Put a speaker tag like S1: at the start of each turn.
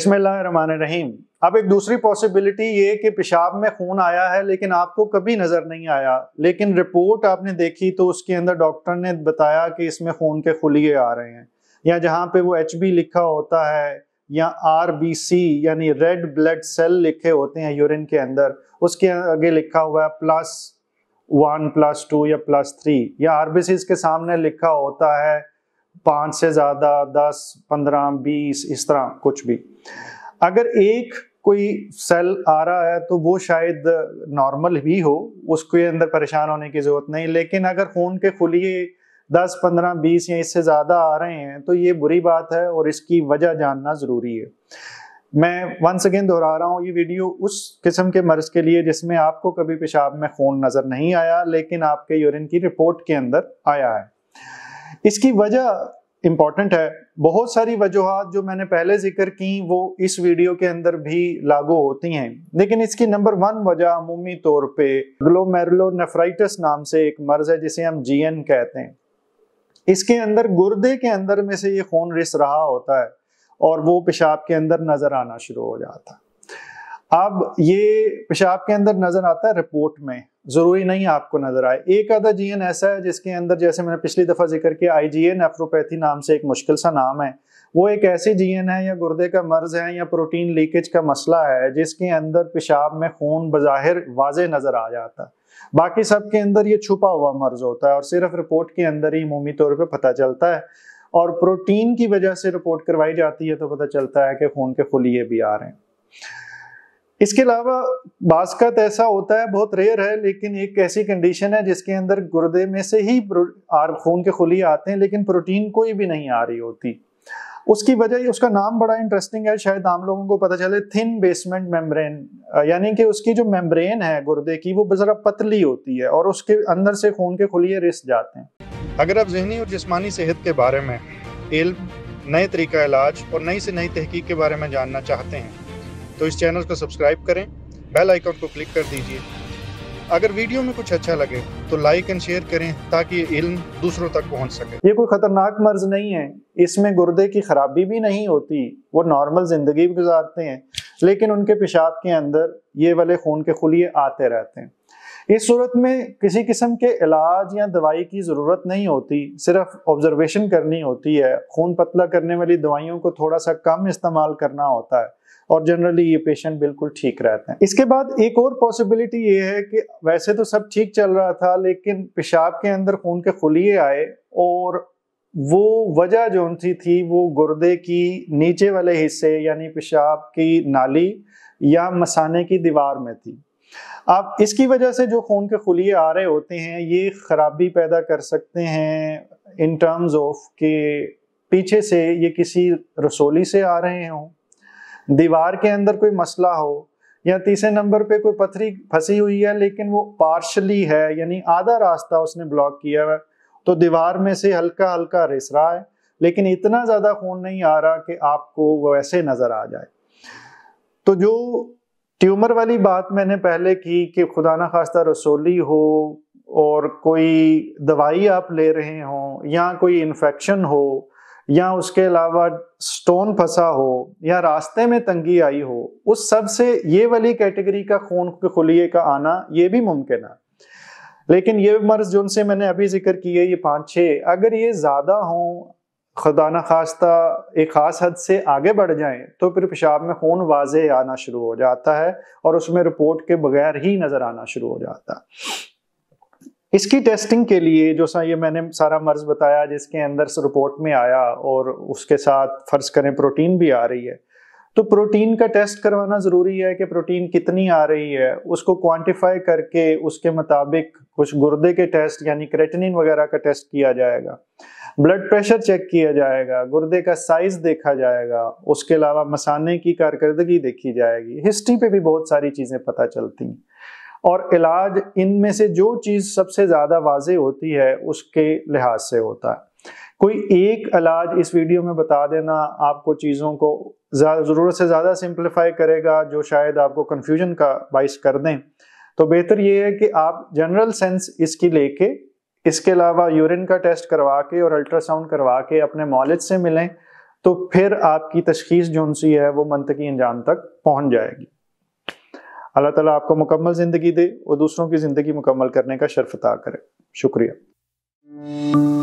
S1: बिस्मिल्लाहिर्रहमानिर्रहीम अब एक दूसरी पॉसिबिलिटी ये कि पेशाब में खून आया है लेकिन आपको कभी नज़र नहीं आया लेकिन रिपोर्ट आपने देखी तो उसके अंदर डॉक्टर ने बताया कि इसमें खून के खुलिए आ रहे हैं या जहाँ पे वो एच लिखा होता है या आर बी सी यानी रेड ब्लड सेल लिखे होते हैं यूरिन के अंदर उसके आगे लिखा हुआ है प्लस वन प्लस टू या प्लस थ्री या आर बी सी इसके सामने लिखा होता है पाँच से ज़्यादा दस पंद्रह बीस इस तरह कुछ भी अगर एक कोई सेल आ रहा है तो वो शायद नॉर्मल भी हो उसके अंदर परेशान होने की ज़रूरत नहीं लेकिन अगर खून के खुलिए दस पंद्रह बीस या इससे ज़्यादा आ रहे हैं तो ये बुरी बात है और इसकी वजह जानना ज़रूरी है मैं वन सेकेंड दोहरा रहा हूँ ये वीडियो उस किस्म के मर्ज के लिए जिसमें आपको कभी पेशाब में खून नज़र नहीं आया लेकिन आपके यूरिन की रिपोर्ट के अंदर आया है इसकी वजह इम्पॉर्टेंट है बहुत सारी वजूहत जो मैंने पहले जिक्र की वो इस वीडियो के अंदर भी लागू होती हैं लेकिन इसकी नंबर वन वजह अमूमी तौर पे ग्लोमेरुलोनेफ्राइटिस नाम से एक मर्ज है जिसे हम जीएन कहते हैं इसके अंदर गुर्दे के अंदर में से ये खून रिस रहा होता है और वो पेशाब के अंदर नज़र आना शुरू हो जाता अब ये पेशाब के अंदर नज़र आता है रिपोर्ट में ज़रूरी नहीं आपको नज़र आए एक आधा जीएन ऐसा है जिसके अंदर जैसे मैंने पिछली दफ़ा जिक्र किया आई जी नेफ्रोपैथी नाम से एक मुश्किल सा नाम है वो एक ऐसी जीएन है या गुर्दे का मर्ज है या प्रोटीन लीकेज का मसला है जिसके अंदर पेशाब में खून बज़ाहिर वाज नज़र आ जाता है बाकी सब के अंदर ये छुपा हुआ मर्ज होता है और सिर्फ रिपोर्ट के अंदर ही अमूमी तौर पर पता चलता है और प्रोटीन की वजह से रिपोर्ट करवाई जाती है तो पता चलता है कि खून के खुलिए भी आ रहे हैं इसके अलावा बासकत ऐसा होता है बहुत रेयर है लेकिन एक ऐसी कंडीशन है जिसके अंदर गुर्दे में से ही खून के खुली आते हैं लेकिन प्रोटीन कोई भी नहीं आ रही होती उसकी वजह उसका नाम बड़ा इंटरेस्टिंग है शायद आम लोगों को पता चले थिन बेसमेंट मेम्ब्रेन यानी कि उसकी जो मेम्ब्रेन है गुर्दे की वो ज़रा पतली होती है और उसके अंदर से खून के खुलिए रिस जाते हैं अगर आप जहनी और जिसमानी सेहत के बारे में इल्म नए तरीका इलाज और नई से नई तहकीक के बारे में जानना चाहते हैं तो इस चैनल को सब्सक्राइब करें बेल आइकॉन को क्लिक कर दीजिए अगर वीडियो में कुछ अच्छा लगे तो लाइक एंड शेयर करें ताकि ये इल्म दूसरों तक पहुंच सके ये कोई ख़तरनाक मर्ज नहीं है इसमें गुर्दे की खराबी भी नहीं होती वो नॉर्मल ज़िंदगी गुजारते हैं लेकिन उनके पेशाब के अंदर ये वाले खून के खुलिए आते रहते हैं इस सूरत में किसी किस्म के इलाज या दवाई की ज़रूरत नहीं होती सिर्फ ऑब्जर्वेशन करनी होती है खून पतला करने वाली दवाइयों को थोड़ा सा कम इस्तेमाल करना होता है और जनरली ये पेशेंट बिल्कुल ठीक रहते हैं इसके बाद एक और पॉसिबिलिटी ये है कि वैसे तो सब ठीक चल रहा था लेकिन पेशाब के अंदर खून के खुलिए आए और वो वजह जो उनकी थी वो गुर्दे की नीचे वाले हिस्से यानी पेशाब की नाली या मसाने की दीवार में थी अब इसकी वजह से जो खून के खुलिए आ रहे होते हैं ये खराबी पैदा कर सकते हैं इन टर्म्स ऑफ के पीछे से ये किसी रसोली से आ रहे हों दीवार के अंदर कोई मसला हो या तीसरे नंबर पे कोई पथरी फंसी हुई है लेकिन वो पार्शली है यानी आधा रास्ता उसने ब्लॉक किया है तो दीवार में से हल्का हल्का रिस रहा है लेकिन इतना ज़्यादा खून नहीं आ रहा कि आपको वैसे नज़र आ जाए तो जो ट्यूमर वाली बात मैंने पहले की कि खुदा ना खास्ता रसोली हो और कोई दवाई आप ले रहे हों या कोई इन्फेक्शन हो या उसके अलावा स्टोन फंसा हो या रास्ते में तंगी आई हो उस सब से ये वाली कैटेगरी का खून के खुलिए का आना ये भी मुमकिन है लेकिन ये मर्ज जिनसे मैंने अभी जिक्र किए ये पाँच छः अगर ये ज़्यादा हों खुदाना खास्ता एक ख़ास हद से आगे बढ़ जाएं तो फिर पेशाब में खून वाजे आना शुरू हो जाता है और उसमें रिपोर्ट के बगैर ही नज़र आना शुरू हो जाता है इसकी टेस्टिंग के लिए जो सा ये मैंने सारा मर्ज़ बताया जिसके अंदर रिपोर्ट में आया और उसके साथ फ़र्ज़ करें प्रोटीन भी आ रही है तो प्रोटीन का टेस्ट करवाना ज़रूरी है कि प्रोटीन कितनी आ रही है उसको क्वांटिफाई करके उसके मुताबिक कुछ गुर्दे के टेस्ट यानी क्रेटिनिन वगैरह का टेस्ट किया जाएगा ब्लड प्रेशर चेक किया जाएगा गुर्दे का साइज देखा जाएगा उसके अलावा मसाने की कारकर्दगी देखी जाएगी हिस्ट्री पे भी बहुत सारी चीज़ें पता चलती और इलाज इनमें से जो चीज़ सबसे ज़्यादा वाज होती है उसके लिहाज से होता है कोई एक इलाज इस वीडियो में बता देना आपको चीज़ों को ज़रूरत से ज़्यादा सिंप्लीफाई करेगा जो शायद आपको कन्फ्यूजन का बाइस कर दें तो बेहतर ये है कि आप जनरल सेंस इसकी लेके इसके अलावा यूरिन का टेस्ट करवा के और अल्ट्रासाउंड करवा के अपने मॉलेज से मिलें तो फिर आपकी तशखीस जो सी है वो मनतकी अंजाम तक पहुंच जाएगी अल्लाह ताला आपको मुकम्मल ज़िंदगी दे और दूसरों की ज़िंदगी मुकम्मल करने का शर्फता करे शुक्रिया